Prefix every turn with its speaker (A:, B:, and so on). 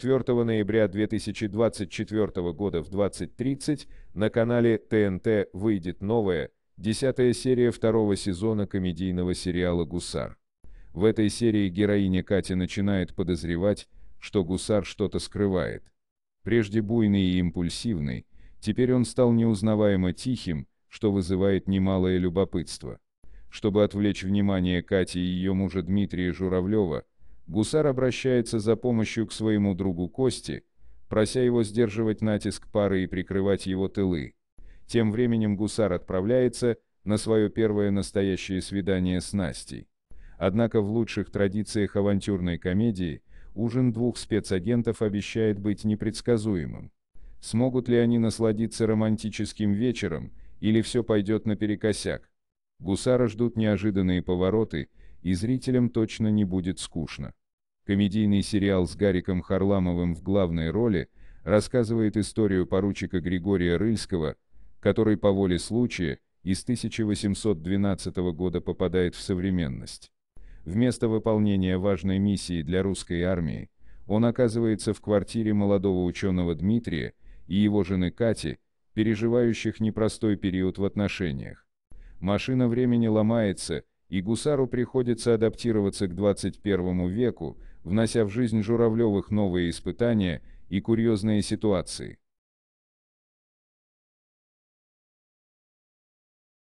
A: 4 ноября 2024 года в 20.30 на канале ТНТ выйдет новая, десятая серия второго сезона комедийного сериала «Гусар». В этой серии героиня Катя начинает подозревать, что гусар что-то скрывает. Прежде буйный и импульсивный, теперь он стал неузнаваемо тихим, что вызывает немалое любопытство. Чтобы отвлечь внимание Кати и ее мужа Дмитрия Журавлева, гусар обращается за помощью к своему другу Кости, прося его сдерживать натиск пары и прикрывать его тылы. Тем временем гусар отправляется на свое первое настоящее свидание с Настей. Однако в лучших традициях авантюрной комедии ужин двух спецагентов обещает быть непредсказуемым. Смогут ли они насладиться романтическим вечером, или все пойдет наперекосяк? Гусара ждут неожиданные повороты, и зрителям точно не будет скучно. Комедийный сериал с Гариком Харламовым в главной роли рассказывает историю поручика Григория Рыльского, который по воле случая из 1812 года попадает в современность. Вместо выполнения важной миссии для русской армии, он оказывается в квартире молодого ученого Дмитрия и его жены Кати, переживающих непростой период в отношениях. Машина времени ломается, и гусару приходится адаптироваться к 21 веку, внося в жизнь Журавлевых новые испытания и курьезные ситуации.